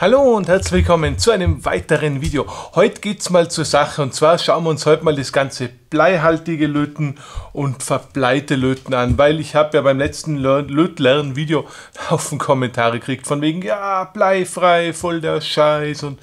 Hallo und herzlich willkommen zu einem weiteren Video. Heute geht's mal zur Sache und zwar schauen wir uns heute mal das ganze bleihaltige Löten und verbleite Löten an, weil ich habe ja beim letzten lötlernen video auf den Kommentare gekriegt von wegen, ja, bleifrei, voll der Scheiß und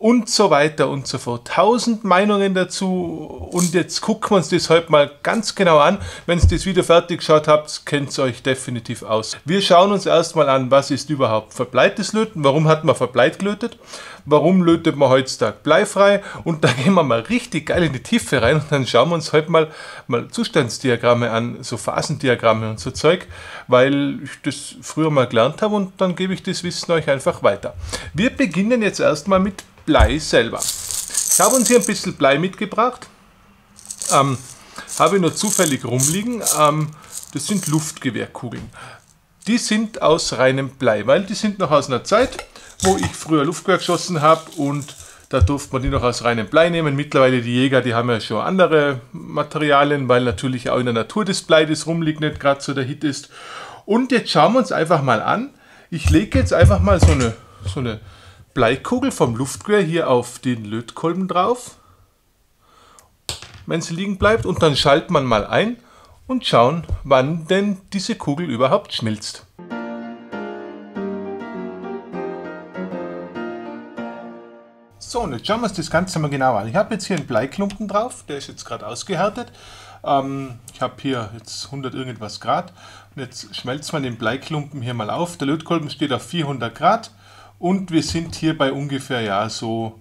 und so weiter und so fort. Tausend Meinungen dazu und jetzt gucken wir uns das heute halt mal ganz genau an. Wenn ihr das Video fertig geschaut habt, kennt es euch definitiv aus. Wir schauen uns erstmal an, was ist überhaupt verbleites Löten, warum hat man verbleit gelötet, warum lötet man heutzutage bleifrei und dann gehen wir mal richtig geil in die Tiefe rein und dann schauen wir uns heute halt mal, mal Zustandsdiagramme an, so Phasendiagramme und so Zeug, weil ich das früher mal gelernt habe und dann gebe ich das Wissen euch einfach weiter. Wir beginnen jetzt erstmal mit Blei selber. Ich habe uns hier ein bisschen Blei mitgebracht. Ähm, habe nur zufällig rumliegen. Ähm, das sind Luftgewehrkugeln. Die sind aus reinem Blei, weil die sind noch aus einer Zeit, wo ich früher Luftgewehr geschossen habe und da durfte man die noch aus reinem Blei nehmen. Mittlerweile die Jäger, die haben ja schon andere Materialien, weil natürlich auch in der Natur des Blei, das rumliegt, nicht gerade so der Hit ist. Und jetzt schauen wir uns einfach mal an. Ich lege jetzt einfach mal so eine, so eine Bleikugel vom Luftgewehr hier auf den Lötkolben drauf, wenn sie liegen bleibt. Und dann schaltet man mal ein und schauen, wann denn diese Kugel überhaupt schmilzt. So, und jetzt schauen wir uns das Ganze mal genau an. Ich habe jetzt hier einen Bleiklumpen drauf, der ist jetzt gerade ausgehärtet. Ähm, ich habe hier jetzt 100 irgendwas Grad. Und jetzt schmelzt man den Bleiklumpen hier mal auf. Der Lötkolben steht auf 400 Grad. Und wir sind hier bei ungefähr ja so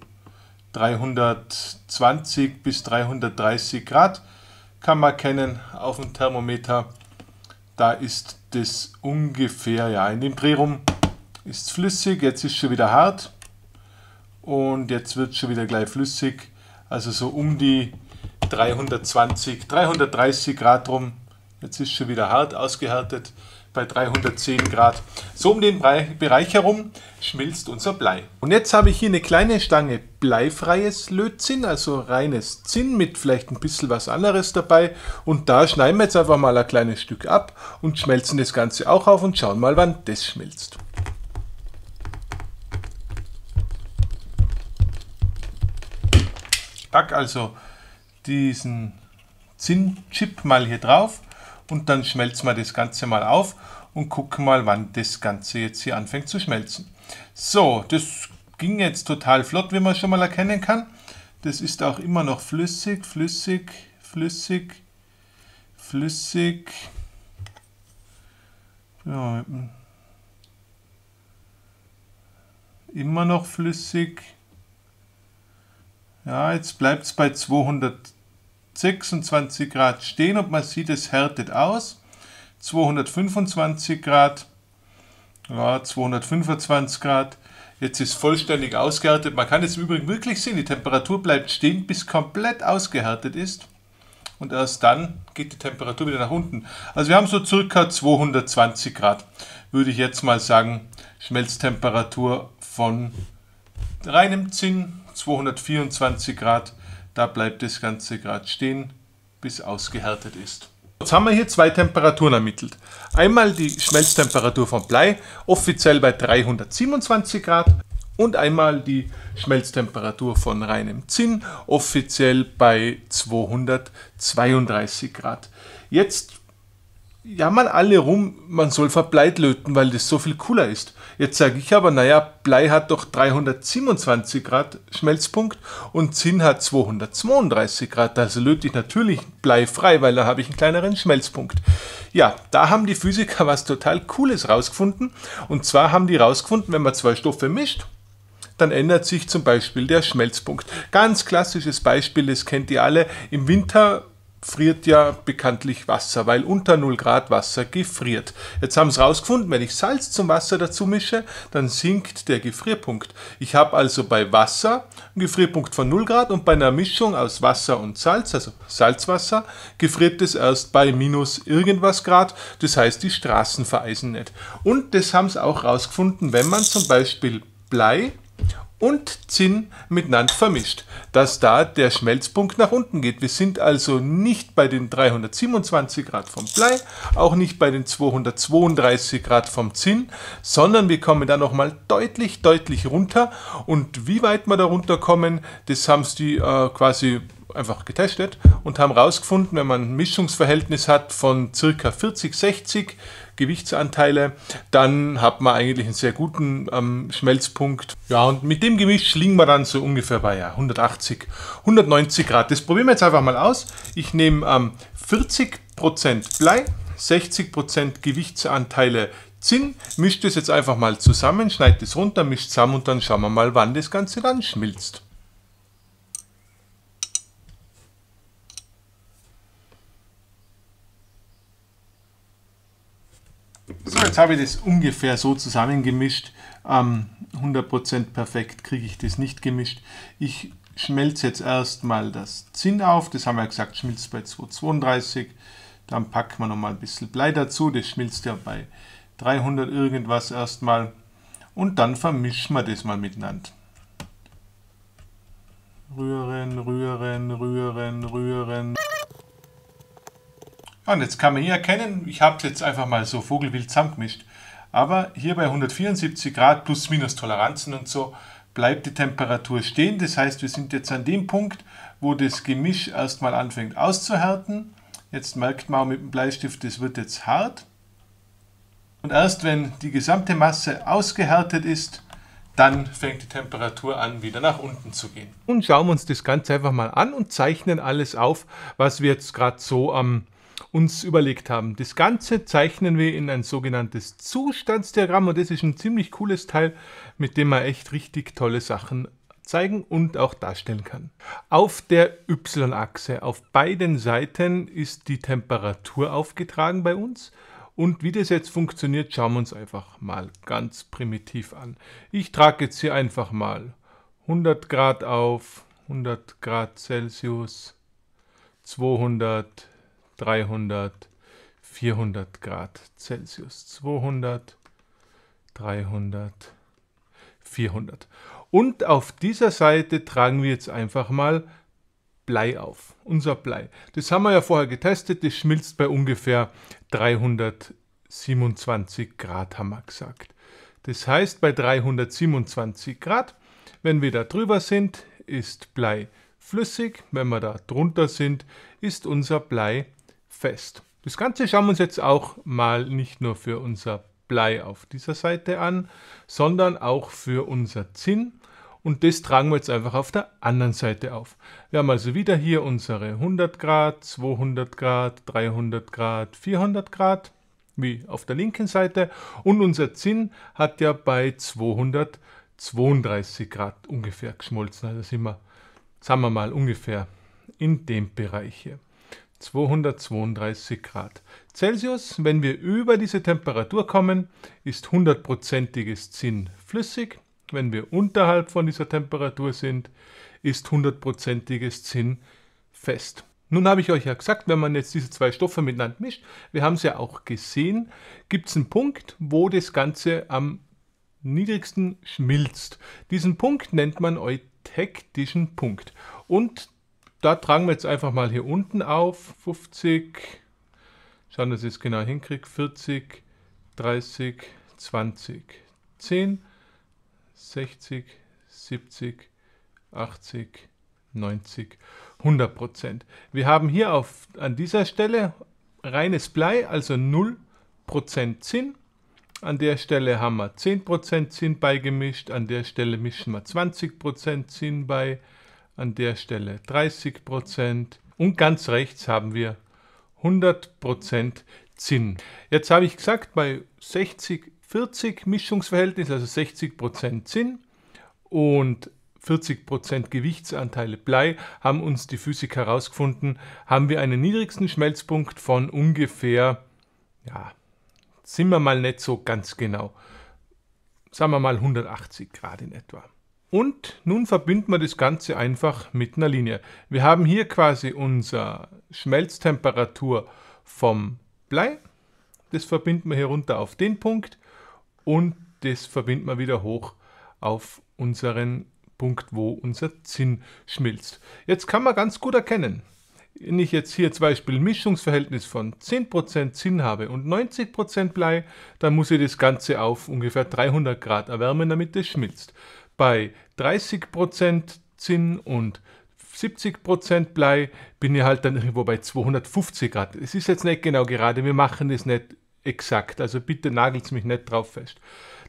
320 bis 330 Grad kann man kennen auf dem Thermometer. Da ist das ungefähr ja in dem Dreh rum ist flüssig, jetzt ist schon wieder hart und jetzt wird schon wieder gleich flüssig. Also so um die 320, 330 Grad rum. Jetzt ist schon wieder hart ausgehärtet bei 310 Grad. So um den Bereich herum schmilzt unser Blei. Und jetzt habe ich hier eine kleine Stange bleifreies Lötzinn, also reines Zinn mit vielleicht ein bisschen was anderes dabei. Und da schneiden wir jetzt einfach mal ein kleines Stück ab und schmelzen das Ganze auch auf und schauen mal, wann das schmilzt. Pack also diesen Zinnchip mal hier drauf und dann schmelzen wir das Ganze mal auf und gucken mal, wann das Ganze jetzt hier anfängt zu schmelzen. So, das ging jetzt total flott, wie man schon mal erkennen kann. Das ist auch immer noch flüssig, flüssig, flüssig, flüssig. Ja, immer noch flüssig. Ja, jetzt bleibt es bei 200 26 Grad stehen und man sieht, es härtet aus. 225 Grad, ja, 225 Grad. Jetzt ist vollständig ausgehärtet. Man kann es im Übrigen wirklich sehen, die Temperatur bleibt stehen, bis komplett ausgehärtet ist. Und erst dann geht die Temperatur wieder nach unten. Also wir haben so circa 220 Grad, würde ich jetzt mal sagen, Schmelztemperatur von reinem Zinn, 224 Grad da bleibt das Ganze gerade stehen, bis ausgehärtet ist. Jetzt haben wir hier zwei Temperaturen ermittelt. Einmal die Schmelztemperatur von Blei, offiziell bei 327 Grad, und einmal die Schmelztemperatur von reinem Zinn, offiziell bei 232 Grad. Jetzt jammern alle rum, man soll verbleitlöten, weil das so viel cooler ist. Jetzt sage ich aber, naja, Blei hat doch 327 Grad Schmelzpunkt und Zinn hat 232 Grad. Also löte ich natürlich Blei frei, weil da habe ich einen kleineren Schmelzpunkt. Ja, da haben die Physiker was total Cooles rausgefunden. Und zwar haben die rausgefunden, wenn man zwei Stoffe mischt, dann ändert sich zum Beispiel der Schmelzpunkt. Ganz klassisches Beispiel, das kennt ihr alle. Im Winter friert ja bekanntlich Wasser, weil unter 0 Grad Wasser gefriert. Jetzt haben sie rausgefunden, wenn ich Salz zum Wasser dazu mische, dann sinkt der Gefrierpunkt. Ich habe also bei Wasser einen Gefrierpunkt von 0 Grad und bei einer Mischung aus Wasser und Salz, also Salzwasser, gefriert es erst bei minus irgendwas Grad. Das heißt, die Straßen vereisen nicht. Und das haben sie auch rausgefunden, wenn man zum Beispiel Blei und Zinn miteinander vermischt, dass da der Schmelzpunkt nach unten geht. Wir sind also nicht bei den 327 Grad vom Blei, auch nicht bei den 232 Grad vom Zinn, sondern wir kommen da nochmal deutlich, deutlich runter. Und wie weit wir da runterkommen, das haben sie äh, quasi einfach getestet und haben herausgefunden, wenn man ein Mischungsverhältnis hat von circa 40, 60 Gewichtsanteile, dann hat man eigentlich einen sehr guten ähm, Schmelzpunkt. Ja, und mit dem Gemisch schlingen wir dann so ungefähr bei ja, 180, 190 Grad. Das probieren wir jetzt einfach mal aus. Ich nehme ähm, 40% Blei, 60% Gewichtsanteile Zinn, mische das jetzt einfach mal zusammen, schneide das runter, mische zusammen und dann schauen wir mal, wann das Ganze dann schmilzt. So, jetzt habe ich das ungefähr so zusammengemischt. Ähm, 100% perfekt kriege ich das nicht gemischt. Ich schmelze jetzt erstmal das Zinn auf. Das haben wir ja gesagt, schmilzt bei 232. Dann packen wir nochmal ein bisschen Blei dazu. Das schmilzt ja bei 300 irgendwas erstmal. Und dann vermischen wir das mal miteinander. Rühren, rühren, rühren, rühren. Ah, und jetzt kann man hier erkennen, ich habe es jetzt einfach mal so vogelwild zusammengemischt, aber hier bei 174 Grad plus minus Toleranzen und so bleibt die Temperatur stehen. Das heißt, wir sind jetzt an dem Punkt, wo das Gemisch erstmal anfängt auszuhärten. Jetzt merkt man auch mit dem Bleistift, das wird jetzt hart. Und erst wenn die gesamte Masse ausgehärtet ist, dann fängt die Temperatur an, wieder nach unten zu gehen. Nun schauen wir uns das Ganze einfach mal an und zeichnen alles auf, was wir jetzt gerade so am uns überlegt haben. Das Ganze zeichnen wir in ein sogenanntes Zustandsdiagramm und das ist ein ziemlich cooles Teil, mit dem man echt richtig tolle Sachen zeigen und auch darstellen kann. Auf der Y-Achse auf beiden Seiten ist die Temperatur aufgetragen bei uns. Und wie das jetzt funktioniert, schauen wir uns einfach mal ganz primitiv an. Ich trage jetzt hier einfach mal 100 Grad auf, 100 Grad Celsius, 200, 300, 400 Grad Celsius, 200, 300, 400. Und auf dieser Seite tragen wir jetzt einfach mal Blei auf, unser Blei. Das haben wir ja vorher getestet, das schmilzt bei ungefähr 327 Grad, haben wir gesagt. Das heißt, bei 327 Grad, wenn wir da drüber sind, ist Blei flüssig, wenn wir da drunter sind, ist unser Blei flüssig fest. Das Ganze schauen wir uns jetzt auch mal nicht nur für unser Blei auf dieser Seite an, sondern auch für unser Zinn. Und das tragen wir jetzt einfach auf der anderen Seite auf. Wir haben also wieder hier unsere 100 Grad, 200 Grad, 300 Grad, 400 Grad, wie auf der linken Seite. Und unser Zinn hat ja bei 232 Grad ungefähr geschmolzen. Also sind wir, sagen wir mal, ungefähr in dem Bereich hier. 232 Grad Celsius. Wenn wir über diese Temperatur kommen, ist hundertprozentiges Zinn flüssig. Wenn wir unterhalb von dieser Temperatur sind, ist hundertprozentiges Zinn fest. Nun habe ich euch ja gesagt, wenn man jetzt diese zwei Stoffe miteinander mischt, wir haben es ja auch gesehen, gibt es einen Punkt, wo das Ganze am niedrigsten schmilzt. Diesen Punkt nennt man eutektischen Punkt. Und da tragen wir jetzt einfach mal hier unten auf 50, schauen, dass ich es genau hinkriege, 40, 30, 20, 10, 60, 70, 80, 90, 100 Prozent. Wir haben hier auf, an dieser Stelle reines Blei, also 0 Prozent Zinn. An der Stelle haben wir 10% Zinn beigemischt, an der Stelle mischen wir 20% Zinn bei, an der Stelle 30 Prozent und ganz rechts haben wir 100 Prozent Zinn. Jetzt habe ich gesagt, bei 60-40 Mischungsverhältnis, also 60 Prozent Zinn und 40% Gewichtsanteile Blei haben uns die Physiker herausgefunden, haben wir einen niedrigsten Schmelzpunkt von ungefähr, ja, sind wir mal nicht so ganz genau, sagen wir mal 180 Grad in etwa. Und nun verbinden wir das Ganze einfach mit einer Linie. Wir haben hier quasi unsere Schmelztemperatur vom Blei. Das verbinden wir hier runter auf den Punkt und das verbinden wir wieder hoch auf unseren Punkt, wo unser Zinn schmilzt. Jetzt kann man ganz gut erkennen, wenn ich jetzt hier zum Beispiel ein Mischungsverhältnis von 10% Zinn habe und 90% Blei, dann muss ich das Ganze auf ungefähr 300 Grad erwärmen, damit es schmilzt bei 30% Zinn und 70% Blei bin ich halt dann irgendwo bei 250 Grad. Es ist jetzt nicht genau gerade, wir machen es nicht exakt, also bitte nagelt es mich nicht drauf fest.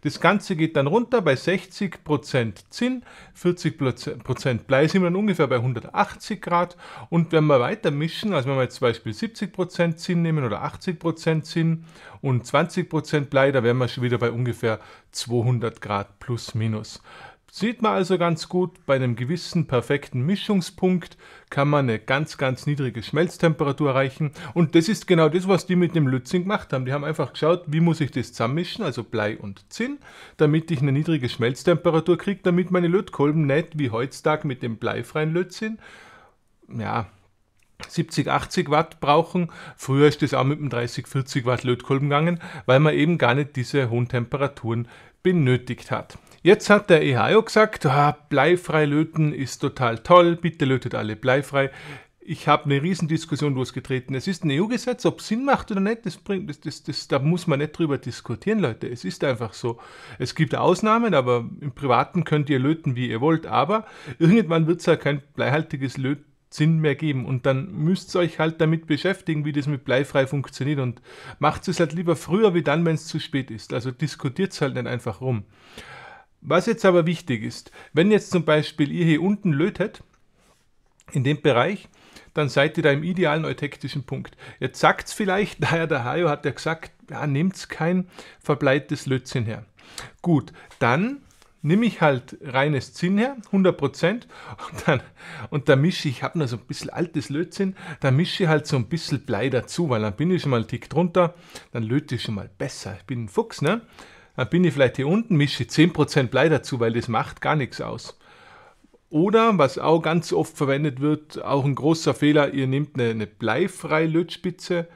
Das Ganze geht dann runter bei 60% Zinn, 40% Blei sind wir dann ungefähr bei 180 Grad. Und wenn wir weiter mischen, also wenn wir jetzt zum Beispiel 70% Zinn nehmen oder 80% Zinn und 20% Blei, da wären wir schon wieder bei ungefähr 200 Grad plus minus. Sieht man also ganz gut, bei einem gewissen perfekten Mischungspunkt kann man eine ganz, ganz niedrige Schmelztemperatur erreichen. Und das ist genau das, was die mit dem Lützing gemacht haben. Die haben einfach geschaut, wie muss ich das zusammenmischen, also Blei und Zinn, damit ich eine niedrige Schmelztemperatur kriege, damit meine Lötkolben nicht wie heutzutage mit dem bleifreien Lötzinn, ja, 70, 80 Watt brauchen. Früher ist das auch mit dem 30, 40 Watt Lötkolben gegangen, weil man eben gar nicht diese hohen Temperaturen benötigt hat. Jetzt hat der EHO gesagt, ah, bleifrei löten ist total toll, bitte lötet alle bleifrei. Ich habe eine Riesendiskussion losgetreten. Es ist ein EU-Gesetz, ob es Sinn macht oder nicht, das bringt, das, das, das, da muss man nicht drüber diskutieren, Leute. Es ist einfach so. Es gibt Ausnahmen, aber im Privaten könnt ihr löten, wie ihr wollt. Aber irgendwann wird es ja kein bleihaltiges Löten Sinn mehr geben. Und dann müsst ihr euch halt damit beschäftigen, wie das mit bleifrei funktioniert. Und macht es halt lieber früher wie dann, wenn es zu spät ist. Also diskutiert es halt nicht einfach rum. Was jetzt aber wichtig ist, wenn jetzt zum Beispiel ihr hier unten lötet, in dem Bereich, dann seid ihr da im idealen eutektischen Punkt. Jetzt sagt es vielleicht, naja, der Hajo hat ja gesagt, ja, nehmt kein verbleites Lötzinn her. Gut, dann nehme ich halt reines Zinn her, 100%, und dann, und dann mische ich, ich habe noch so ein bisschen altes Lötzinn, dann mische ich halt so ein bisschen Blei dazu, weil dann bin ich schon mal dick drunter, dann löte ich schon mal besser. Ich bin ein Fuchs, ne? Dann bin ich vielleicht hier unten, mische 10% Blei dazu, weil das macht gar nichts aus. Oder, was auch ganz oft verwendet wird, auch ein großer Fehler, ihr nehmt eine, eine bleifreie Lötspitze,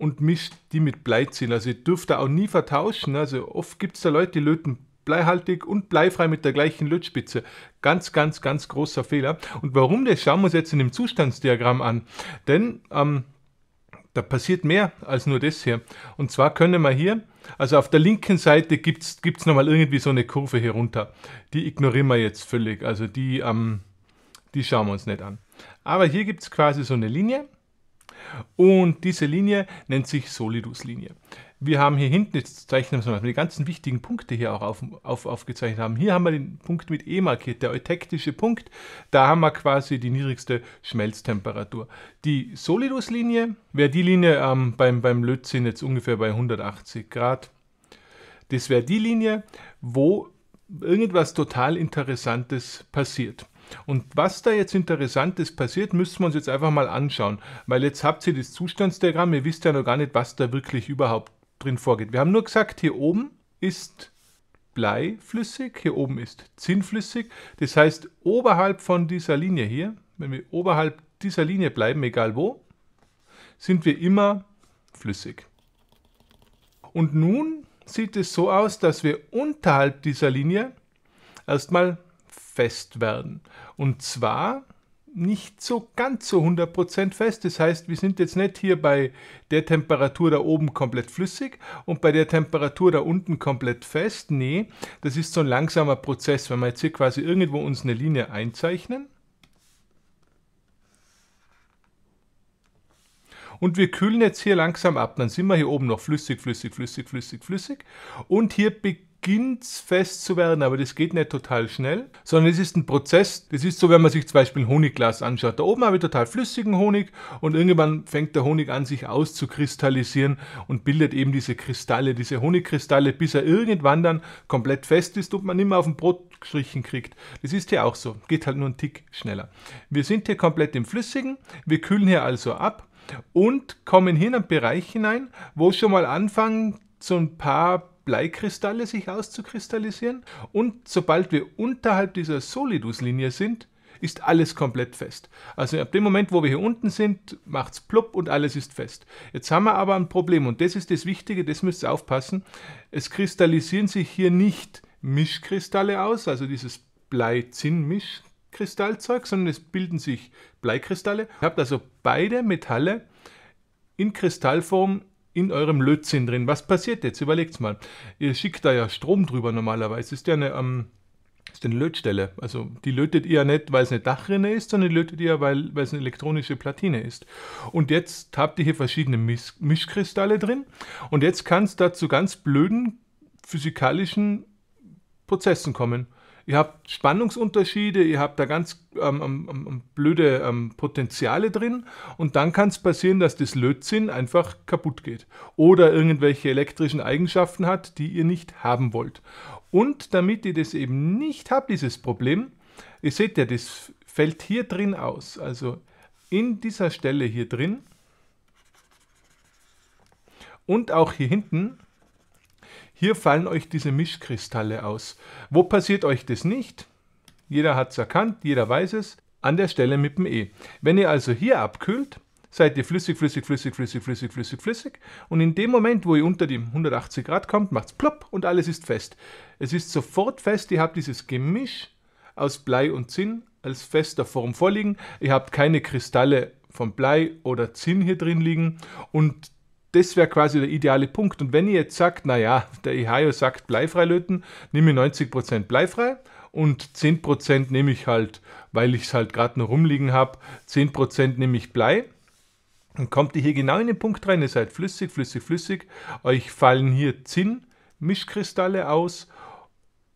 und mischt die mit Bleizinn. Also ihr dürft da auch nie vertauschen. Also oft gibt es da Leute, die löten bleihaltig und bleifrei mit der gleichen Lötspitze. Ganz, ganz, ganz großer Fehler. Und warum das schauen wir uns jetzt in dem Zustandsdiagramm an. Denn ähm, da passiert mehr als nur das hier. Und zwar können wir hier, also auf der linken Seite gibt es nochmal irgendwie so eine Kurve hier runter. Die ignorieren wir jetzt völlig, also die, ähm, die schauen wir uns nicht an. Aber hier gibt es quasi so eine Linie und diese Linie nennt sich Solidus-Linie. Wir haben hier hinten, jetzt zeichnen wir mal, die ganzen wichtigen Punkte hier auch auf, auf, aufgezeichnet haben. Hier haben wir den Punkt mit E markiert, der eutektische Punkt. Da haben wir quasi die niedrigste Schmelztemperatur. Die Solidus-Linie wäre die Linie ähm, beim, beim Lötzinn jetzt ungefähr bei 180 Grad. Das wäre die Linie, wo irgendwas total Interessantes passiert. Und was da jetzt Interessantes passiert, müssen wir uns jetzt einfach mal anschauen, weil jetzt habt ihr das Zustandsdiagramm, ihr wisst ja noch gar nicht, was da wirklich überhaupt drin vorgeht. Wir haben nur gesagt, hier oben ist bleiflüssig, hier oben ist zinnflüssig. Das heißt, oberhalb von dieser Linie hier, wenn wir oberhalb dieser Linie bleiben, egal wo, sind wir immer flüssig. Und nun sieht es so aus, dass wir unterhalb dieser Linie erstmal fest werden. Und zwar nicht so ganz so 100% fest. Das heißt, wir sind jetzt nicht hier bei der Temperatur da oben komplett flüssig und bei der Temperatur da unten komplett fest. Nee, das ist so ein langsamer Prozess. Wenn wir jetzt hier quasi irgendwo uns eine Linie einzeichnen und wir kühlen jetzt hier langsam ab, dann sind wir hier oben noch flüssig, flüssig, flüssig, flüssig, flüssig und hier beginnt beginnt fest zu werden, aber das geht nicht total schnell, sondern es ist ein Prozess. Das ist so, wenn man sich zum Beispiel ein Honigglas anschaut. Da oben habe ich total flüssigen Honig und irgendwann fängt der Honig an, sich auszukristallisieren und bildet eben diese Kristalle, diese Honigkristalle, bis er irgendwann dann komplett fest ist und man immer auf dem Brot gestrichen kriegt. Das ist hier auch so. Geht halt nur einen Tick schneller. Wir sind hier komplett im Flüssigen. Wir kühlen hier also ab und kommen hier in einen Bereich hinein, wo schon mal anfangen, so ein paar Bleikristalle sich auszukristallisieren und sobald wir unterhalb dieser Solidus-Linie sind, ist alles komplett fest. Also ab dem Moment, wo wir hier unten sind, macht es plupp und alles ist fest. Jetzt haben wir aber ein Problem und das ist das Wichtige, das müsst ihr aufpassen. Es kristallisieren sich hier nicht Mischkristalle aus, also dieses Blei-Zinn-Mischkristallzeug, sondern es bilden sich Bleikristalle. Ihr habt also beide Metalle in Kristallform in eurem Lötzinn drin. Was passiert jetzt? Überlegt's mal. Ihr schickt da ja Strom drüber normalerweise. Ist ja eine, ähm, ist eine Lötstelle. Also die lötet ihr ja nicht, weil es eine Dachrinne ist, sondern die lötet ihr, weil, weil es eine elektronische Platine ist. Und jetzt habt ihr hier verschiedene Misch Mischkristalle drin. Und jetzt kann es da zu ganz blöden physikalischen Prozessen kommen ihr habt Spannungsunterschiede, ihr habt da ganz ähm, ähm, ähm, ähm blöde ähm, Potenziale drin und dann kann es passieren, dass das Lötzinn einfach kaputt geht oder irgendwelche elektrischen Eigenschaften hat, die ihr nicht haben wollt. Und damit ihr das eben nicht habt, dieses Problem, ihr seht ja, das fällt hier drin aus, also in dieser Stelle hier drin und auch hier hinten hier fallen euch diese Mischkristalle aus. Wo passiert euch das nicht? Jeder hat es erkannt, jeder weiß es. An der Stelle mit dem E. Wenn ihr also hier abkühlt, seid ihr flüssig, flüssig, flüssig, flüssig, flüssig, flüssig, flüssig. Und in dem Moment, wo ihr unter die 180 Grad kommt, macht es plopp und alles ist fest. Es ist sofort fest, ihr habt dieses Gemisch aus Blei und Zinn als fester Form vorliegen. Ihr habt keine Kristalle von Blei oder Zinn hier drin liegen und das wäre quasi der ideale Punkt. Und wenn ihr jetzt sagt, naja, der Ihio sagt bleifrei löten, nehme ich 90% bleifrei und 10% nehme ich halt, weil ich es halt gerade noch rumliegen habe, 10% nehme ich Blei. Dann kommt ihr hier genau in den Punkt rein, ihr seid flüssig, flüssig, flüssig. Euch fallen hier Zinn, Mischkristalle aus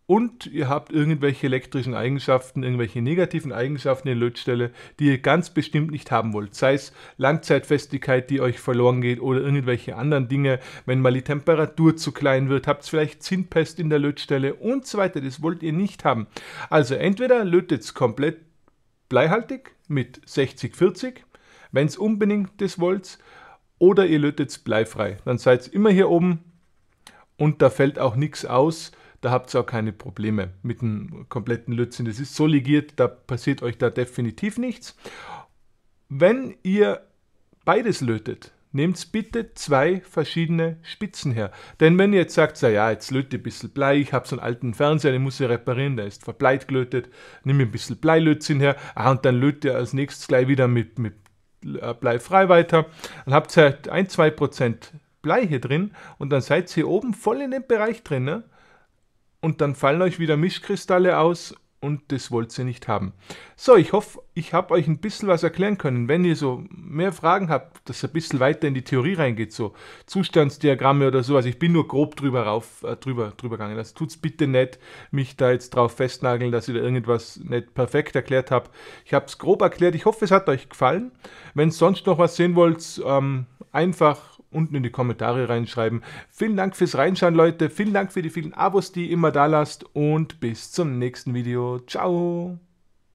und ihr habt irgendwelche elektrischen Eigenschaften, irgendwelche negativen Eigenschaften in der Lötstelle, die ihr ganz bestimmt nicht haben wollt. Sei es Langzeitfestigkeit, die euch verloren geht oder irgendwelche anderen Dinge. Wenn mal die Temperatur zu klein wird, habt ihr vielleicht Zinnpest in der Lötstelle und so weiter. Das wollt ihr nicht haben. Also entweder lötet es komplett bleihaltig mit 60-40, wenn es unbedingt das wollt, oder ihr lötet es bleifrei. Dann seid ihr immer hier oben und da fällt auch nichts aus da habt ihr auch keine Probleme mit dem kompletten Lützen. Das ist so ligiert, da passiert euch da definitiv nichts. Wenn ihr beides lötet, nehmt bitte zwei verschiedene Spitzen her. Denn wenn ihr jetzt sagt, so, ja, jetzt löte ich ein bisschen Blei, ich habe so einen alten Fernseher, den muss ich reparieren, der ist verbleit gelötet, nimm ein bisschen Bleilötzinn her, ah, und dann löte ihr als nächstes gleich wieder mit, mit äh, Blei frei weiter, dann habt ihr halt ein, zwei Prozent Blei hier drin und dann seid ihr oben voll in dem Bereich drin. Ne? und dann fallen euch wieder Mischkristalle aus und das wollt ihr nicht haben. So, ich hoffe, ich habe euch ein bisschen was erklären können. Wenn ihr so mehr Fragen habt, dass ihr ein bisschen weiter in die Theorie reingeht, so Zustandsdiagramme oder sowas, ich bin nur grob drüber rauf, äh, drüber, drüber gegangen. Also tut's bitte nicht, mich da jetzt drauf festnageln, dass ich da irgendwas nicht perfekt erklärt habe. Ich habe es grob erklärt. Ich hoffe, es hat euch gefallen. Wenn sonst noch was sehen wollt, ähm, einfach unten in die Kommentare reinschreiben. Vielen Dank fürs Reinschauen, Leute. Vielen Dank für die vielen Abos, die ihr immer da lasst. Und bis zum nächsten Video. Ciao.